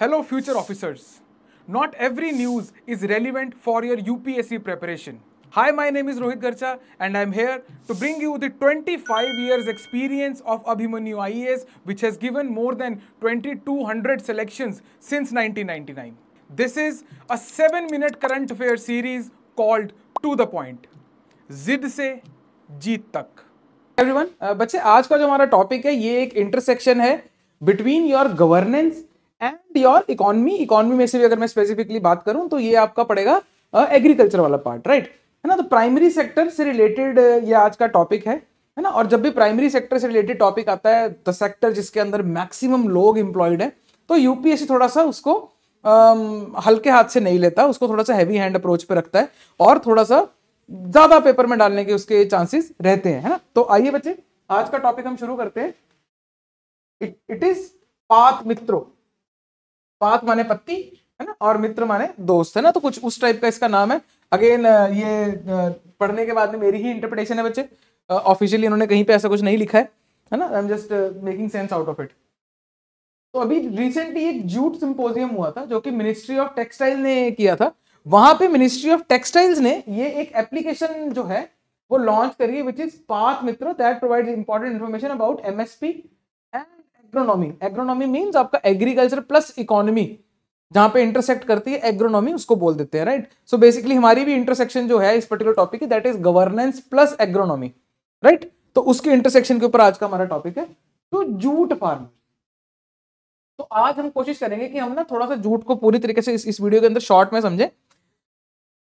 Hello future officers. Not every news is relevant for your UPSC preparation. Hi, my name is Rohit Garcha and I'm here to bring you the 25 years experience of Abhimanyu IAS which has given more than 2200 selections since 1999. This is a 7 minute current affair series called To The Point. जिद से जीत तक everyone बच्चे आज का जो हमारा topic है ये एक इंटरसेक्शन है between your governance and your economy economy में से भी अगर मैं स्पेसिफिकली बात करूं तो ये आपका पड़ेगा एग्रीकल्चर uh, वाला पार्ट राइट है ना तो प्राइमरी सेक्टर से रिलेटेड ये आज का टॉपिक है है ना और जब भी प्राइमरी सेक्टर से रिलेटेड टॉपिक आता है द सेक्टर जिसके अंदर मैक्सिमम लोग इंप्लॉयड है तो यूपीएससी थोड़ा सा उसको अम, हल्के हाथ से नहीं लेता उसको थोड़ा सा हैवी हैंड अप्रोच पे रखता है और थोड़ा सा ज्यादा पेपर में डालने के उसके चांसेस रहते हैं है ना तो आइए बच्चे आज का टॉपिक हम शुरू करते हैं इट इट इज पात मित्रों पात माने पत्ती है ना और मित्र माने दोस्त है ना तो कुछ उस टाइप का इसका नाम है अगेन ये पढ़ने के बाद में मेरी ही इंटरप्रिटेशन है बच्चे ऑफिशियली इन्होंने कहीं पे ऐसा कुछ नहीं लिखा है है ना I am just making sense out of it तो अभी रिसेंटली एक जूट सिंपोजियम हुआ था जो कि मिनिस्ट्री ऑफ टेक्सटाइल ने किया था वहां पे मिनिस्ट्री ऑफ टेक्सटाइल्स ने ये एक एप्लीकेशन जो है वो लॉन्च करी है which is Paat Mitra that provides important information about MSP agronomy agronomy mean आपका एग्रीकल्चर प्लस इकोनॉमी जहां पे इंटरसेक्ट करती है एग्रोनॉमी उसको बोल देते हैं राइट सो बेसिकली हमारी भी इंटरसेक्शन जो है इस पर्टिकुलर टॉपिक की that is governance plus agronomy right तो उसके इंटरसेक्शन के ऊपर आज का हमारा टॉपिक है तो जूट फार्म तो आज हम कोशिश करेंगे कि हम ना थोड़ा सा जूट को पूरी तरीके से इस, इस वीडियो के अंदर शॉर्ट में समझें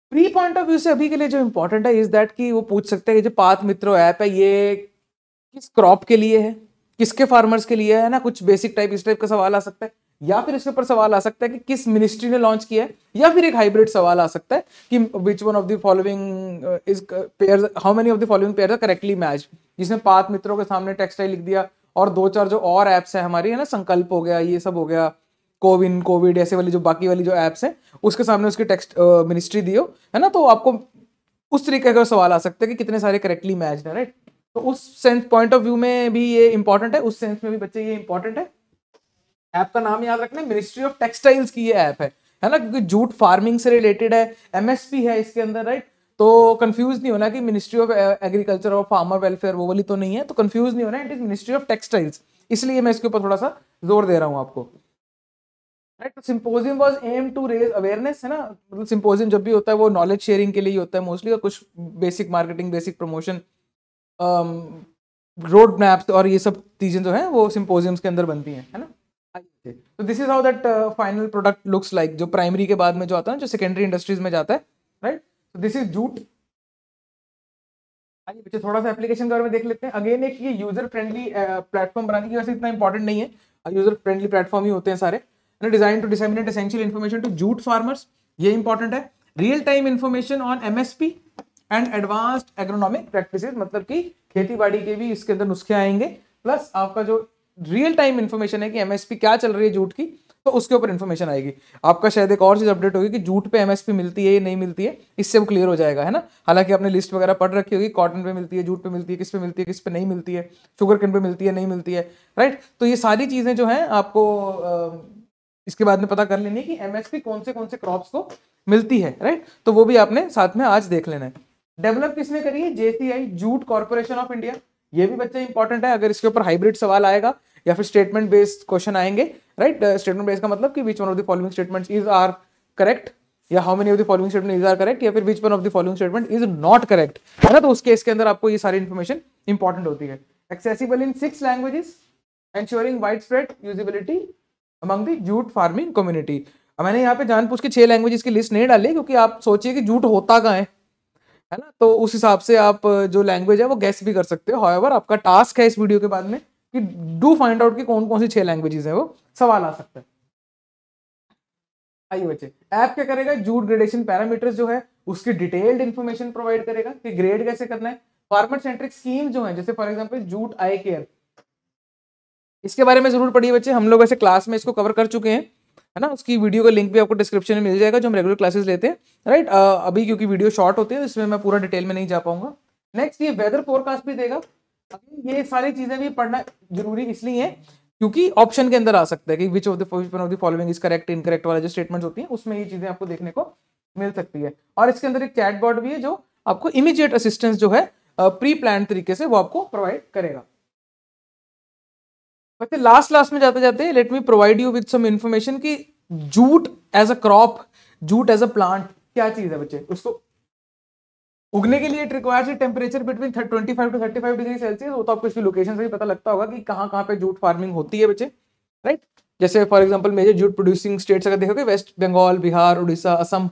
प्री पॉइंट ऑफ व्यू से अभी के लिए जो इंपॉर्टेंट है इज दैट कि वो पूछ सकते हैं कि जो पाथ मित्र ऐप है ये किस क्रॉप के लिए है किसके फार्मर्स के लिए है ना कुछ बेसिक टाइप इस टाइप का सवाल आ सकता है या फिर इसके ऊपर सवाल आ सकता है कि किस मिनिस्ट्री ने लॉन्च किया है या फिर एक हाइब्रिड सवाल आ सकता है कि which one of the following is pair how many of the following pair correctly match जिसने पात मित्रों के सामने टेक्सटाइल लिख दिया और दो चार जो और एप्स है हमारी है ना संकल्प हो गया ये सब हो गया कोविन कोविड ऐसे वाली जो बाकी वाली जो एप्स है उसके सामने उसकी टेक्स्ट मिनिस्ट्री दियो है ना तो आपको उस तरीके का सवाल आ सकता है कि कितने सारे करेक्टली मैच है राइट तो उस सेंस पॉइंट ऑफ व्यू में भी ये इंपॉर्टेंट है उस सेंस में भी बच्चे ये इंपॉर्टेंट है ऐप का नाम याद रखना मिनिस्ट्री ऑफ टेक्सटाइल्स की ये ऐप है है ना क्योंकि जूट फार्मिंग से रिलेटेड है एमएसपी है इसके अंदर राइट तो कंफ्यूज नहीं होना कि मिनिस्ट्री ऑफ एग्रीकल्चर और फार्मर वेलफेयर वो वाली तो नहीं है तो कंफ्यूज नहीं होना it is ministry of textiles इसलिए मैं इसके ऊपर थोड़ा सा जोर दे रहा हूँ आपको right symposium was aim to raise awareness है ना मतलब सिंपोजियम जब भी होता है वो नॉलेज शेयरिंग के लिए होता है मोस्टली कुछ basic marketing basic promotion road um, maps और ये सब चीज़ें जो हैं वो सिम्पोजियम्स के अंदर बनती हैं है ना तो this is how that final product looks like जो प्राइमरी के बाद में जो आता है जो सेकेंडरी इंडस्ट्रीज में जाता है राइट दिस इज जूट आइए बच्चे थोड़ा सा एप्लीकेशन के बारे में देख लेते हैं अगेन एक ये यूजर फ्रेंडली प्लेटफॉर्म बनाने की वैसे इतना इंपॉर्टेंट नहीं है यूजर फ्रेंडली प्लेटफॉर्म ही होते हैं सारे design to disseminate essential information to jute farmers ये इंपॉर्टेंट है real time information on MSP and advanced agronomic practice मतलब कि खेती बाड़ी के भी इसके अंदर नुस्खे आएंगे प्लस आपका जो रियल टाइम इन्फॉर्मेशन है कि एमएसपी क्या चल रही है जूट की तो उसके ऊपर इन्फॉर्मेशन आएगी आपका शायद एक और चीज़ अपडेट होगी कि जूट पे एमएसपी मिलती है या नहीं मिलती है इससे वो क्लियर हो जाएगा है ना हालांकि आपने लिस्ट वगैरह पढ़ रखी होगी कॉटन पे मिलती है जूट पे मिलती है किस पे मिलती है किस पे नहीं मिलती है शुगर कैन पे मिलती है नहीं मिलती है राइट तो ये सारी चीज़ें जो हैं आपको इसके बाद में पता कर लेनी है कि एमएसपी कौन से कौन से क्रॉप्स को मिलती है राइट तो वो भी आपने साथ में आज देख लेना है डेवलप किसने करी है JCI jute corporation of India ये भी बच्चा इंपॉर्टेंट है अगर इसके ऊपर हाइब्रिड सवाल आएगा या फिर स्टेटमेंट बेस्ड क्वेश्चन आएंगे राइट स्टेटमेंट बेस्ड का मतलब कि which one of the following statement is are correct या how many of the following statement is are correct या फिर which one of the following statement is not correct है ना तो उस केस के अंदर आपको ये सारी इन्फॉर्मेशन इंपॉर्टेंट होती है accessible in six languages ensuring wide spread usability among the jute farming community मैंने यहाँ पे जान पूछ के छह लैंग्वेजेस की लिस्ट नहीं डाली क्योंकि आप सोचिए कि जूट होता कहाँ है है ना तो उस हिसाब से आप जो लैंग्वेज है वो गैस भी कर सकते हो हाउएवर आपका टास्क है इस वीडियो के बाद में कि डू फाइंड आउट कि कौन कौन सी छह लैंग्वेजेस है वो सवाल आ सकता है आइए बच्चे ऐप क्या करेगा जूट ग्रेडेशन पैरामीटर्स जो है उसकी डिटेल्ड इन्फॉर्मेशन प्रोवाइड करेगा कि ग्रेड कैसे करना है फार्मेट सेंट्रिक स्कीम जो है जैसे for example jute I care इसके बारे में जरूर पढ़िए बच्चे हम लोग ऐसे क्लास में इसको कवर कर चुके हैं है ना उसकी वीडियो का लिंक भी आपको डिस्क्रिप्शन में मिल जाएगा जो हम रेगुलर क्लासेस लेते हैं राइट अभी क्योंकि वीडियो शॉर्ट होते हैं तो इसमें मैं पूरा डिटेल में नहीं जा पाऊंगा नेक्स्ट ये वेदर फोरकास्ट भी देगा ये सारी चीजें भी पढ़ना जरूरी इसलिए है क्योंकि ऑप्शन के अंदर आ सकता है कि which of them of the following is correct incorrect वाला जो स्टेटमेंट होती है उसमें ये चीजें आपको देखने को मिल सकती है और इसके अंदर एक चैट बॉर्ड भी है जो आपको इमीजिएट असिस्टेंस जो है प्री प्लान तरीके से वो आपको प्रोवाइड करेगा वैसे लास्ट लास्ट में जाते जाते let me provide you with some information कि jute as a crop jute as a plant क्या चीज है बच्चे उसको उगने के लिए it requires temperature between twenty five to thirty five degree Celsius वो तो आपको इसकी लोकेशन से ही पता लगता होगा कि कहाँ कहाँ पे जूट फार्मिंग होती है बच्चे राइट जैसे for example major jute producing states अगर देखोगे वेस्ट बंगाल बिहार उड़ीसा असम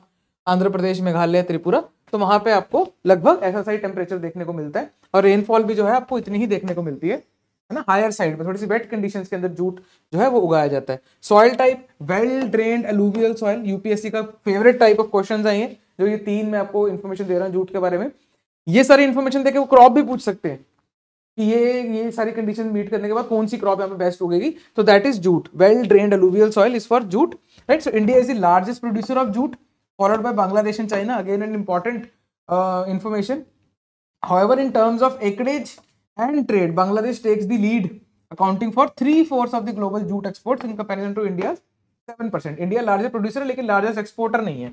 आंध्र प्रदेश मेघालय त्रिपुरा तो वहाँ पे आपको लगभग ऐसा सही टेम्परेचर देखने को मिलता है और रेनफॉल भी जो है आपको इतनी ही देखने को मिलती है है ना हायर साइड में थोड़ी सी वेट कंडीशन के अंदर जूट जो है वो उगाया जाता है soil type well drained alluvial soil UPSC का फेवरेट टाइप ऑफ क्वेश्चन आई है जो ये तीन मैं आपको इन्फॉर्मेशन दे रहा हूँ जूट के बारे में ये सारी इन्फॉर्मेशन देखे वो क्रॉप भी पूछ सकते हैं कि ये ये सारी कंडीशन मीट करने के बाद कौन सी क्रॉप यहाँ पे बेस्ट होगी तो that is jute well drained alluvial soil is for jute right so India is the largest producer of jute followed by Bangladesh and China again and important information however in terms of acreage and trade Bangladesh takes the lead accounting for three fourths of the global jute export in comparison to India seven percent India largest producer है लेकिन largest exporter नहीं है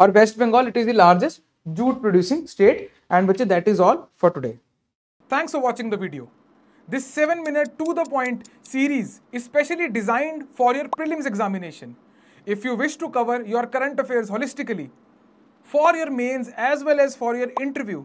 और West Bengal it is the largest jute producing state and बच्चे that is all for today thanks for watching the video this seven minute to the point series specially designed for your prelims examination if you wish to cover your current affair holistically for your mains as well as for your interview